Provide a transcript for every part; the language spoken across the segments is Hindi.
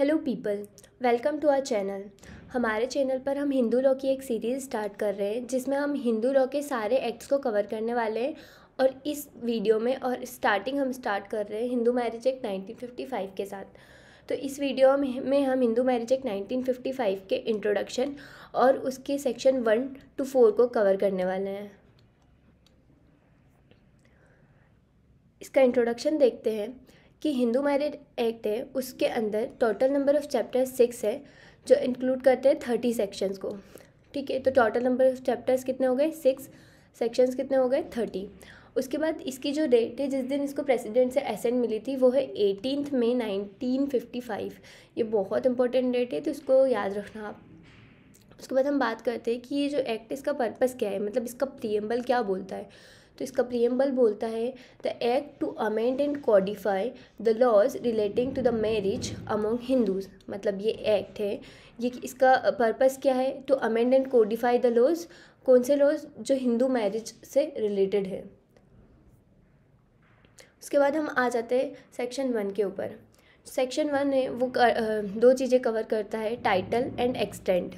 hello people welcome to our channel हमारे चैनल पर हम हिंदू लॉ की एक सीरीज़ स्टार्ट कर रहे हैं जिसमें हम हिंदू लॉ के सारे एक्ट्स को कवर करने वाले हैं और इस वीडियो में और स्टार्टिंग हम स्टार्ट कर रहे हैं हिंदू मैरिज एक्ट 1955 के साथ तो इस वीडियो में हम हिंदू मैरिज एक्ट 1955 के इंट्रोडक्शन और उसके सेक्शन वन टू फोर को कवर करने वाले हैं इसका इंट्रोडक्शन देखते हैं कि हिंदू मैरिड एक्ट है उसके अंदर total number of chapter six है जो इंक्लूड करते हैं थर्टी सेक्शंस को ठीक है तो टोटल नंबर ऑफ़ चैप्टर्स कितने हो गए सिक्स सेक्शंस कितने हो गए थर्टी उसके बाद इसकी जो डेट है जिस दिन इसको प्रेसिडेंट से एसेंट मिली थी वो है eighteenth May nineteen fifty five ये बहुत इंपॉर्टेंट डेट है तो इसको याद रखना आप उसके बाद हम बात करते हैं कि ये जो एक्ट इसका पर्पस क्या है मतलब इसका प्रियम्बल क्या बोलता है तो इसका प्रियम्बल बोलता है the act to amend and codify the laws relating to the marriage among Hindus मतलब ये एक्ट है ये इसका पर्पस क्या है to amend and codify the laws कौन से लॉज जो हिंदू मैरिज से रिलेटेड है उसके बाद हम आ जाते हैं सेक्शन वन के ऊपर सेक्शन वन है वो कर, दो चीज़ें कवर करता है टाइटल एंड एक्सटेंट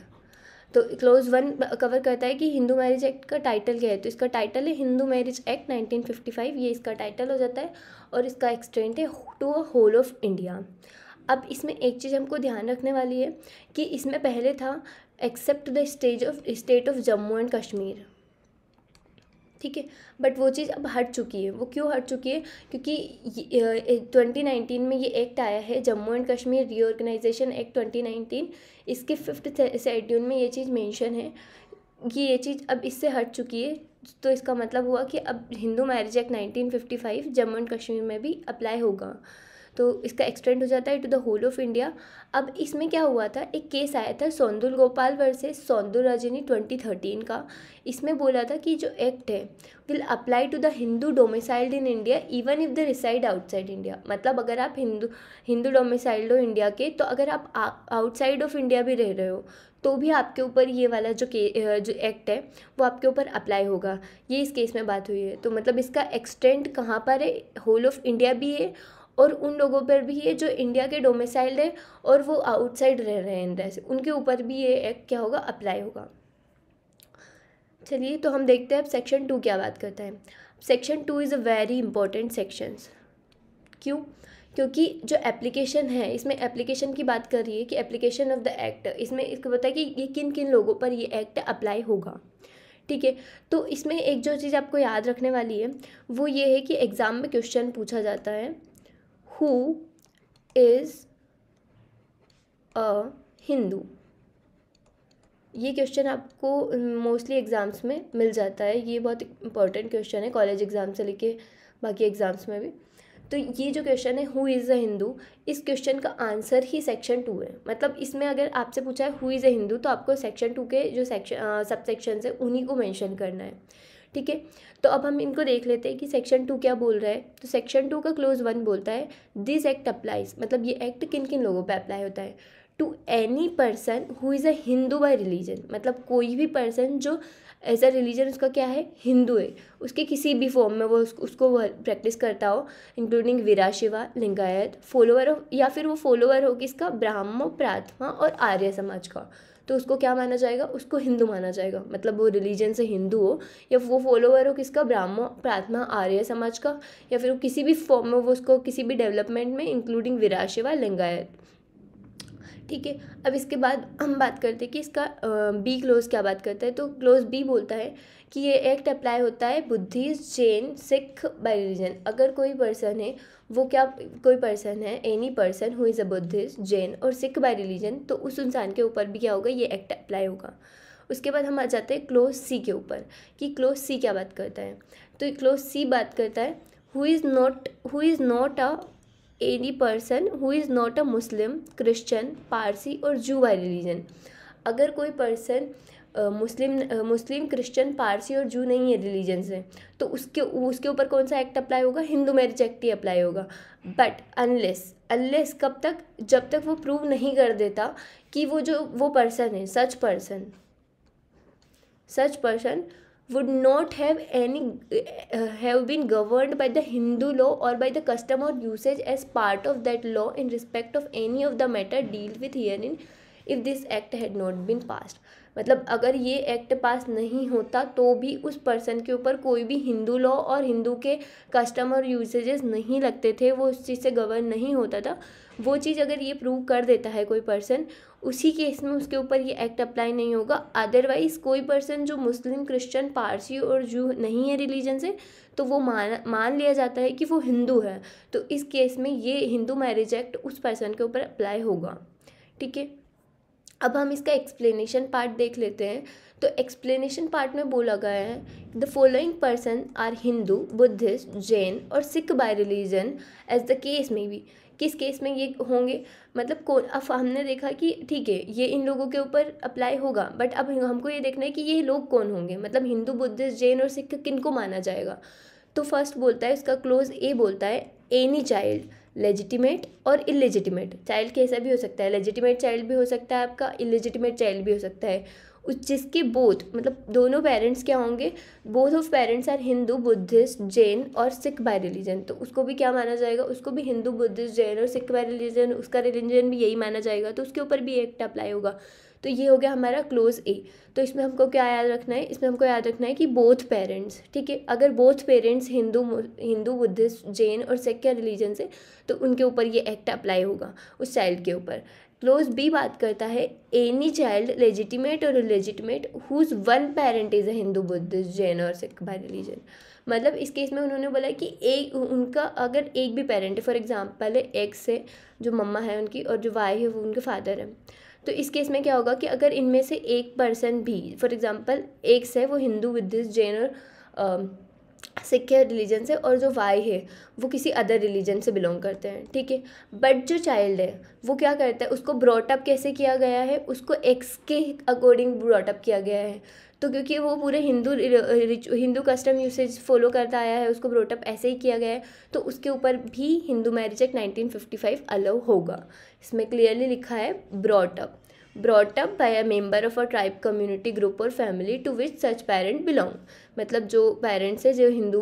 तो क्लोज वन कवर करता है कि हिंदू मैरिज एक्ट का टाइटल क्या है तो इसका टाइटल है हिंदू मैरिज एक्ट 1955 ये इसका टाइटल हो जाता है और इसका एक्सटेंट है to a whole of India अब इसमें एक चीज़ हमको ध्यान रखने वाली है कि इसमें पहले था except the stage of state of Jammu and Kashmir ठीक है बट वो चीज़ अब हट चुकी है वो क्यों हट चुकी है क्योंकि ट्वेंटी नाइनटीन में ये एक्ट आया है Jammu and Kashmir reorganisation act twenty nineteen इसके फिफ्थ शेड्यूल में ये चीज़ मेंशन है कि ये चीज़ अब इससे हट चुकी है तो इसका मतलब हुआ कि अब Hindu marriage act nineteen fifty five Jammu and Kashmir में भी अप्लाई होगा तो इसका एक्सटेंड हो जाता है to the whole of India अब इसमें क्या हुआ था एक केस आया था Saundul Gopal versus Saundul Rajni twenty thirteen का इसमें बोला था कि जो एक्ट है will apply to the Hindu domiciled in India even if the reside outside India मतलब अगर आप हिंदू हिंदू डोमिसाइल्ड हो इंडिया के तो अगर आप आउटसाइड ऑफ इंडिया भी रह रहे हो तो भी आपके ऊपर ये वाला जो के जो एक्ट है वो आपके ऊपर अप्लाई होगा ये इस केस में बात हुई है तो मतलब इसका एक्सटेंड कहाँ पर है होल ऑफ इंडिया भी है और उन लोगों पर भी ये जो इंडिया के डोमिसाइल्ड है और वो आउटसाइड रह रहे हैं इंडिया से उनके ऊपर भी ये एक्ट क्या होगा अप्लाई होगा चलिए तो हम देखते हैं अब सेक्शन टू क्या बात करता है section two is a very important sections क्यों क्योंकि जो एप्लीकेशन है इसमें एप्लीकेशन की बात कर रही है कि एप्लीकेशन ऑफ द एक्ट इसमें इसको बताया कि ये किन किन लोगों पर ये एक्ट अप्लाई होगा ठीक है तो इसमें एक जो चीज़ आपको याद रखने वाली है वो ये है कि एग्ज़ाम में क्वेश्चन पूछा जाता है who इज़ अ हिंदू ये क्वेश्चन आपको मोस्टली uh, एग्ज़ाम्स में मिल जाता है ये बहुत इंपॉर्टेंट क्वेश्चन है कॉलेज एग्ज़ाम से लेके बाकी एग्ज़ाम्स में भी तो ये जो क्वेश्चन है हु इज़ अ हिंदू इस क्वेश्चन का आंसर ही सेक्शन टू है मतलब इसमें अगर आपसे पूछा है हु इज़ अ हिंदू तो आपको सेक्शन टू के जो सेक्शन सब सेक्शन है उन्हीं को मैंशन करना है ठीक है तो अब हम इनको देख लेते हैं कि सेक्शन टू क्या बोल रहा है तो सेक्शन टू का क्लोज वन बोलता है दिस एक्ट अप्लाइज मतलब ये एक्ट किन किन लोगों पर अप्लाई होता है to any person who is a Hindu by religion मतलब कोई भी पर्सन जो एज अ रिलीजन उसका क्या है हिंदू है उसके किसी भी फॉर्म में वो उस, उसको प्रैक्टिस करता हो इंक्लूडिंग वीरा शिवा लिंगायत फॉलोअर हो या फिर वो फॉलोअर हो किसका ब्राह्मण प्रार्थमा और आर्य समाज का तो उसको क्या माना जाएगा उसको हिंदू माना जाएगा मतलब वो रिलीजन से हिंदू हो या वो फॉलोअर हो किसका ब्राह्मण प्रार्थना आर्य समाज का या फिर वो किसी भी फॉर्म में वो उसको किसी भी डेवलपमेंट में इंक्लूडिंग विराशिवा लिंगायत ठीक है अब इसके बाद हम बात करते हैं कि इसका बी क्लोज क्या बात करता है तो क्लोज बी बोलता है कि ये एक्ट अप्लाई होता है Buddhist Jain Sikh by religion अगर कोई पर्सन है वो क्या कोई पर्सन है any person who is a Buddhist Jain और सिख बाय रिलीजन तो उस इंसान के ऊपर भी क्या होगा ये एक्ट अप्लाई होगा उसके बाद हम आ जाते हैं क्लोज सी के ऊपर कि क्लोज सी क्या बात करता है तो क्लोज सी बात करता है who is not who is not a any person who is not a Muslim Christian Parsi और जू वाई रिलीजन अगर कोई person Muslim Muslim Christian Parsi और जू नहीं है रिलीजन से तो उसके उसके ऊपर कौन सा एक्ट अप्लाई होगा हिंदू मैरिज एक्ट ही अप्लाई होगा बट अनलेस अनलेस कब तक जब तक वो प्रूव नहीं कर देता कि वो जो वो पर्सन है such person such person would not have any have been govern by the Hindu law और बाय द कस्टम और usage as part of that law in respect of any of the matter deal with here in if this act had not been passed मतलब अगर ये एक्ट पास नहीं होता तो भी उस पर्सन के ऊपर कोई भी हिंदू लॉ और हिंदू के कस्टम और यूसेजेस नहीं लगते थे वो उस चीज़ से गवर्न नहीं होता था वो चीज़ अगर ये प्रूव कर देता है कोई पर्सन उसी केस में उसके ऊपर ये एक्ट अप्लाई नहीं होगा अदरवाइज़ कोई पर्सन जो मुस्लिम क्रिश्चियन पारसी और जू नहीं है रिलीजन से तो वो मान मान लिया जाता है कि वो हिंदू है तो इस केस में ये हिंदू मैरिज एक्ट उस पर्सन के ऊपर अप्लाई होगा ठीक है अब हम इसका एक्सप्लेनेशन पार्ट देख लेते हैं तो एक्सप्लेनेशन पार्ट में बोला गया है the following person are Hindu Buddhist Jain और Sikh by religion as the case में भी किस केस में ये होंगे मतलब कौन अब हमने देखा कि ठीक है ये इन लोगों के ऊपर अप्लाई होगा बट अब हमको ये देखना है कि ये लोग कौन होंगे मतलब हिंदू बुद्धिस्ट जैन और सिख किन को माना जाएगा तो फर्स्ट बोलता है उसका क्लोज ए बोलता है एनी चाइल्ड लेजिटिमेट और इलेजिटिमेट चाइल्ड कैसा भी हो सकता है लेजिटिमेट चाइल्ड भी हो सकता है आपका इलेजिटिमेट चाइल्ड भी हो सकता है जिसके बोथ मतलब दोनों पेरेंट्स क्या होंगे both of parents are Hindu Buddhist Jain और सिख बाय रिलीजन तो उसको भी क्या माना जाएगा उसको भी हिंदू बुद्धिस्ट जैन और सिख बाय रिलीजन उसका रिलीजन भी यही माना जाएगा तो उसके ऊपर भी एक्ट अप्लाई होगा तो ये हो गया हमारा क्लोज ए तो इसमें हमको क्या याद रखना है इसमें हमको याद रखना है कि बोथ पेरेंट्स ठीक है अगर both parents Hindu Hindu Buddhist Jain और के रिलीजन से तो उनके ऊपर ये एक्ट अप्लाई होगा उस चाइल्ड के ऊपर क्लोज बी बात करता है एनी चाइल्ड लेजिटिमेट और legitimate whose one parent is a Hindu Buddhist Jain और सिख बाय रिलीजन मतलब इस केस में उन्होंने बोला कि एक उनका अगर एक भी पेरेंट है फॉर एग्जांपल एक्स है जो मम्मा है उनकी और जो वाई है वो उनके फादर है तो इस केस में क्या होगा कि अगर इनमें से एक पर्सन भी फॉर एग्ज़ाम्पल एक्स है वो हिंदू बुद्धिस्ट जैन और सिख है रिलीजन से और जो वाई है वो किसी अदर रिलीजन से बिलोंग करते हैं ठीक है बट जो चाइल्ड है वो क्या करता है उसको ब्रॉटअप कैसे किया गया है उसको एक्स के अकॉर्डिंग ब्रॉटअप किया गया है तो क्योंकि वो पूरे Hindu Hindu custom usage follow करता आया है उसको ब्रॉटअप ऐसे ही किया गया है तो उसके ऊपर भी हिंदू मैरिज एक्ट 1955 अलाउ होगा इसमें क्लियरली लिखा है brought up brought up by a member of a tribe community group और family to which such parent belong मतलब जो पेरेंट्स हैं जो हिंदू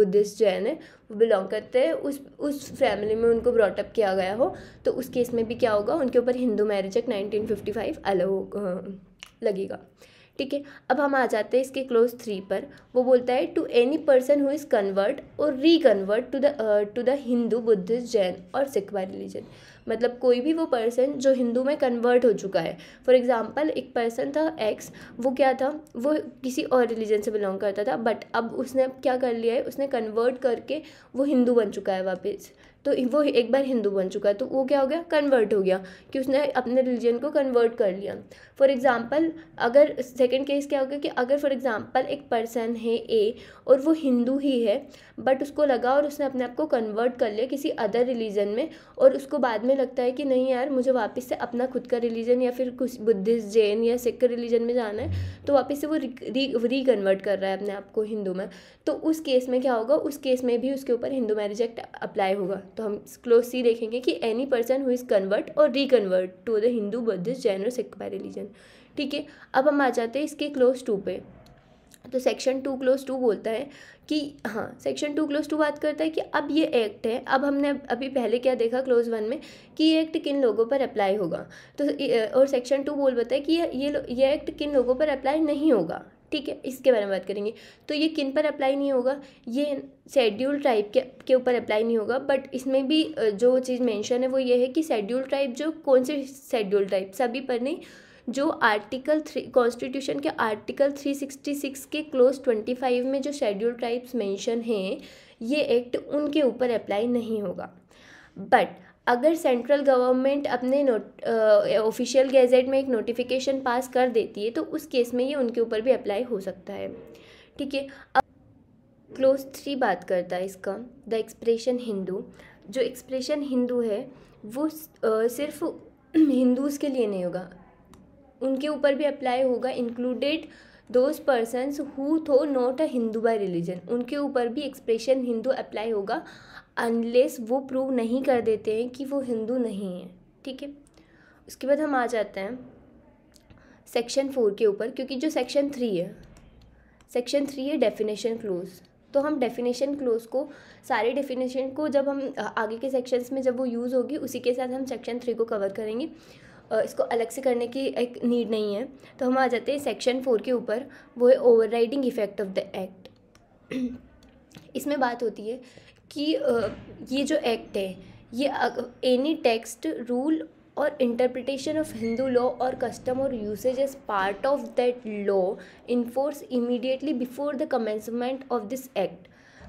बुद्धिस्ट जैन है वो बिलोंग करते हैं उस उस फैमिली में उनको ब्रॉटअप किया गया हो तो उस केस में भी क्या होगा उनके ऊपर Hindu marriage act nineteen fifty five allow लगेगा ठीक है अब हम आ जाते हैं इसके क्लोज थ्री पर वो बोलता है to any person who is convert और reconvert to the to the Hindu Buddhist Jain और सिख बाय रिलीजन मतलब कोई भी वो पर्सन जो हिंदू में कन्वर्ट हो चुका है फॉर एग्ज़ाम्पल एक पर्सन था एक्स वो क्या था वो किसी और रिलीजन से बिलोंग करता था बट अब उसने क्या कर लिया है उसने कन्वर्ट करके वो हिंदू बन चुका है वापस तो वो एक बार हिंदू बन चुका है तो वो क्या हो गया कन्वर्ट हो गया कि उसने अपने रिलीजन को कन्वर्ट कर लिया फॉर एग्ज़ाम्पल अगर सेकेंड केस क्या हो गया कि अगर फॉर एग्ज़ाम्पल एक पर्सन है ए और वो हिंदू ही है बट उसको लगा और उसने अपने आप को कन्वर्ट कर लिया किसी अदर रिलीजन में और उसको बाद में लगता है कि नहीं यार मुझे वापस से अपना खुद का रिलीजन या फिर कुछ बुद्धिस्ट जैन या सिख रिलीजन में जाना है तो वापस से वो रिकन्वर्ट कर रहा है अपने आप को हिंदू में तो उस केस में क्या होगा उस केस में भी उसके ऊपर हिंदू मैरिज एक्ट अप्लाई होगा तो हम क्लोजली देखेंगे कि any person who is convert और reconvert to the Hindu Buddhist Jain और सिख बाय रिलीजन ठीक है अब हम आ जाते हैं इसके क्लोज टू पे तो सेक्शन टू क्लोज टू बोलता है कि हाँ सेक्शन टू क्लोज टू बात करता है कि अब ये एक्ट है अब हमने अभी पहले क्या देखा क्लोज वन में कि ये एक्ट किन लोगों पर अप्लाई होगा तो और सेक्शन टू बोल बताए कि ये ये, ये एक्ट किन लोगों पर अप्लाई नहीं होगा ठीक है इसके बारे में बात करेंगे तो ये किन पर अप्लाई नहीं होगा ये शेड्यूल ट्राइब के के ऊपर अप्लाई नहीं होगा बट इसमें भी जो चीज़ मेंशन है वो ये है कि शेड्यूल ट्राइब जो कौन से शेड्यूल ट्राइब सभी पर नहीं जो आर्टिकल थ्री कॉन्स्टिट्यूशन के आर्टिकल थ्री सिक्सटी सिक्स के क्लोज ट्वेंटी फाइव में जो शेड्यूल ट्राइब्स मेंशन हैं ये एक्ट उनके ऊपर अप्लाई नहीं होगा बट अगर सेंट्रल गवर्नमेंट अपने नोट ऑफिशियल गैजेट में एक नोटिफिकेशन पास कर देती है तो उस केस में ये उनके ऊपर भी अप्लाई हो सकता है ठीक है अब क्लोज थ्री बात करता है इसका द एक्सप्रेशन हिंदू जो एक्सप्रेशन हिंदू है वो सिर्फ हिंदूज़ के लिए नहीं होगा उनके ऊपर भी अप्लाई होगा included those persons who though not a Hindu by religion उनके ऊपर भी एक्सप्रेशन हिंदू अप्लाई होगा अनलेस वो प्रूव नहीं कर देते हैं कि वो हिंदू नहीं है ठीक है उसके बाद हम आ जाते हैं सेक्शन फोर के ऊपर क्योंकि जो सेक्शन थ्री है सेक्शन थ्री है डेफिनेशन क्लोज तो हम डेफिनेशन क्लोज को सारे डेफिनेशन को जब हम आगे के सेक्शंस में जब वो यूज़ होगी उसी के साथ हम सेक्शन थ्री को कवर करेंगे इसको अलग से करने की एक नीड नहीं है तो हम आ जाते हैं सेक्शन फोर के ऊपर वो है over effect of the act इसमें बात होती है कि ये जो एक्ट है ये एनी टेक्स्ट रूल और इंटरप्रिटेशन ऑफ हिंदू लॉ और कस्टम और usage as part of that law in force immediately before the commencement of this act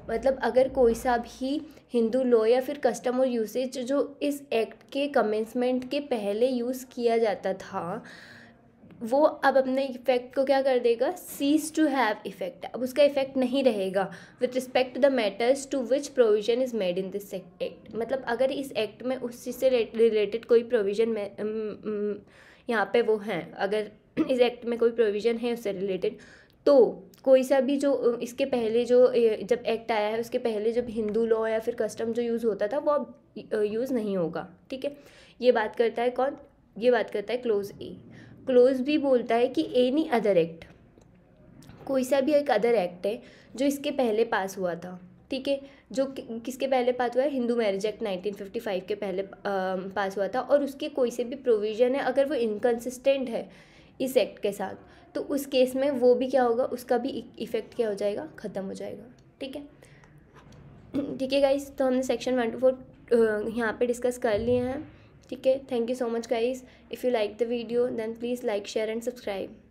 मतलब अगर कोई सा भी हिंदू लॉ या फिर कस्टम और यूसेज जो इस एक्ट के कमेंसमेंट के पहले यूज़ किया जाता था वो अब अपने इफ़ेक्ट को क्या कर देगा सीज टू हैव इफ़ेक्ट अब उसका इफ़ेक्ट नहीं रहेगा with respect to the matters to which provision is made in this act मतलब अगर इस एक्ट में उस चीज़ से रिलेटेड कोई प्रोविज़न में यहाँ पे वो हैं अगर इस एक्ट में कोई प्रोविज़न है उससे रिलेटेड तो कोई सा भी जो इसके पहले जो जब एक्ट आया है उसके पहले जब हिंदू लॉ या फिर कस्टम जो यूज़ होता था वो अब यूज़ नहीं होगा ठीक है ये बात करता है कौन ये बात करता है क्लोज ए क्लोज भी बोलता है कि एनी अदर एक्ट कोई सा भी एक अदर एक्ट है जो इसके पहले पास हुआ था ठीक है जो कि, किसके पहले पास हुआ है हिंदू मैरिज एक्ट 1955 के पहले आ, पास हुआ था और उसके कोई से भी प्रोविज़न है अगर वो इनकन्सिस्टेंट है इस एक्ट के साथ तो उस केस में वो भी क्या होगा उसका भी इफ़ेक्ट e- क्या हो जाएगा ख़त्म हो जाएगा ठीक है ठीक है गाइस तो हमने सेक्शन वन टू फोर यहाँ पे डिस्कस कर लिए हैं ठीक है thank you so much guys if you like the video then please like share and subscribe